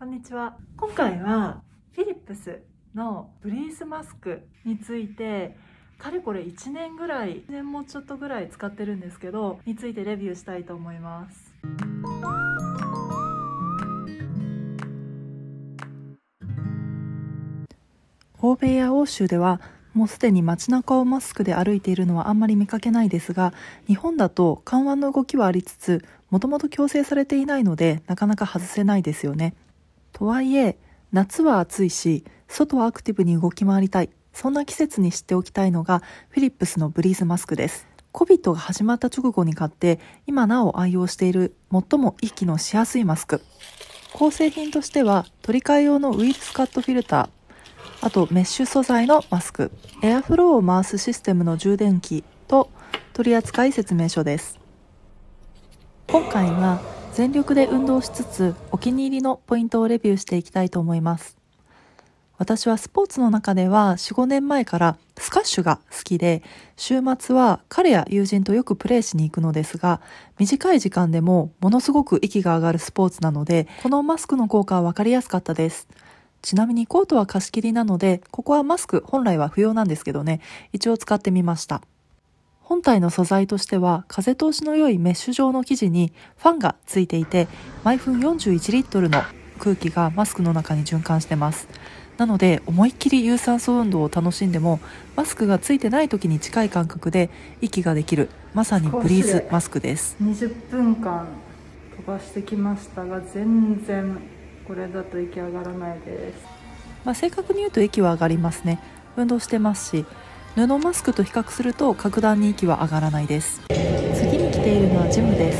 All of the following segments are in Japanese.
こんにちは。今回はフィリップスのブリースマスクについてかれこれ1年ぐらい1年もちょっとぐらい使ってるんですけどについてレビューしたいと思います。欧米や欧州ではもうすでに街中をマスクで歩いているのはあんまり見かけないですが日本だと緩和の動きはありつつもともと強制されていないのでなかなか外せないですよね。とはいえ、夏は暑いし、外はアクティブに動き回りたい。そんな季節に知っておきたいのが、フィリップスのブリーズマスクです。COVID が始まった直後に買って、今なお愛用している最も息のしやすいマスク。構成品としては、取り替え用のウイルスカットフィルター、あとメッシュ素材のマスク、エアフローを回すシステムの充電器と取扱説明書です。今回は全力で運動しつつお気に入りのポイントをレビューしていきたいと思います私はスポーツの中では45年前からスカッシュが好きで週末は彼や友人とよくプレーしに行くのですが短い時間でもものすごく息が上がるスポーツなのでこのマスクの効果は分かりやすかったですちなみにコートは貸し切りなのでここはマスク本来は不要なんですけどね一応使ってみました本体の素材としては風通しの良いメッシュ状の生地にファンがついていて毎分41リットルの空気がマスクの中に循環してますなので思いっきり有酸素運動を楽しんでもマスクがついてない時に近い感覚で息ができるまさにブリーズマスクです20分間飛ばしてきましたが全然これだと息上がらないですまあ、正確に言うと息は上がりますね運動してますし布マスクと比較すると格段に息は上がらないです次に来ているのはジムで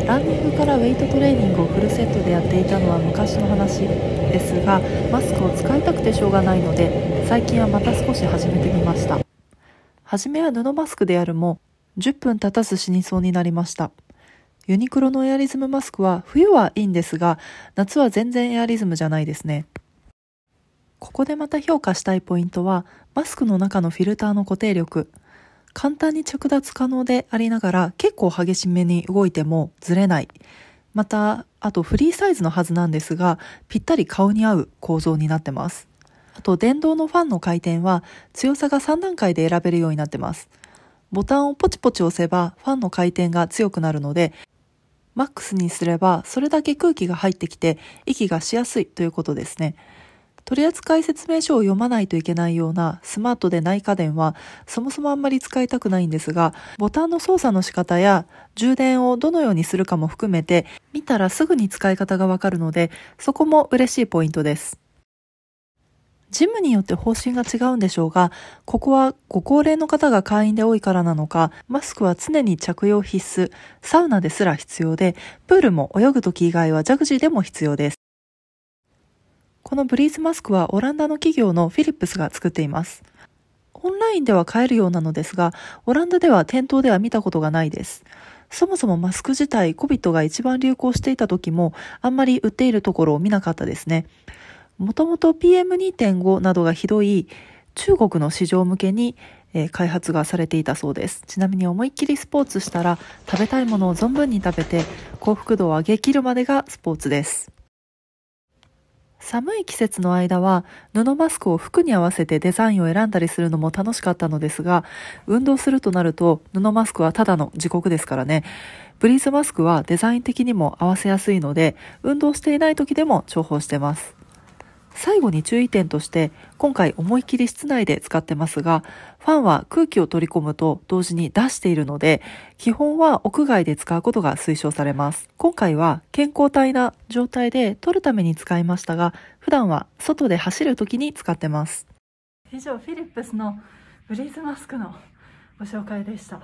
すランニングからウェイトトレーニングをフルセットでやっていたのは昔の話ですがマスクを使いたくてしょうがないので最近はまた少し始めてみました初めは布マスクでやるも10分経たず死にそうになりましたユニクロのエアリズムマスクは冬はいいんですが夏は全然エアリズムじゃないですねここでまた評価したいポイントは、マスクの中のフィルターの固定力。簡単に着脱可能でありながら、結構激しめに動いてもずれない。また、あとフリーサイズのはずなんですが、ぴったり顔に合う構造になってます。あと、電動のファンの回転は、強さが3段階で選べるようになってます。ボタンをポチポチ押せば、ファンの回転が強くなるので、マックスにすれば、それだけ空気が入ってきて、息がしやすいということですね。取扱説明書を読まないといけないようなスマートでない家電はそもそもあんまり使いたくないんですが、ボタンの操作の仕方や充電をどのようにするかも含めて、見たらすぐに使い方がわかるので、そこも嬉しいポイントです。ジムによって方針が違うんでしょうが、ここはご高齢の方が会員で多いからなのか、マスクは常に着用必須、サウナですら必要で、プールも泳ぐ時以外はジャグジーでも必要です。このブリーズマスクはオランダの企業のフィリップスが作っています。オンラインでは買えるようなのですが、オランダでは店頭では見たことがないです。そもそもマスク自体、コビットが一番流行していた時も、あんまり売っているところを見なかったですね。もともと PM2.5 などがひどい中国の市場向けに、え開発がされていたそうです。ちなみに思いっきりスポーツしたら、食べたいものを存分に食べて、幸福度を上げきるまでがスポーツです。寒い季節の間は布マスクを服に合わせてデザインを選んだりするのも楽しかったのですが、運動するとなると布マスクはただの地獄ですからね。ブリーズマスクはデザイン的にも合わせやすいので、運動していない時でも重宝してます。最後に注意点として、今回思い切り室内で使ってますが、ファンは空気を取り込むと同時に出しているので、基本は屋外で使うことが推奨されます。今回は健康体な状態で取るために使いましたが、普段は外で走る時に使ってます。以上、フィリップスのブリーズマスクのご紹介でした。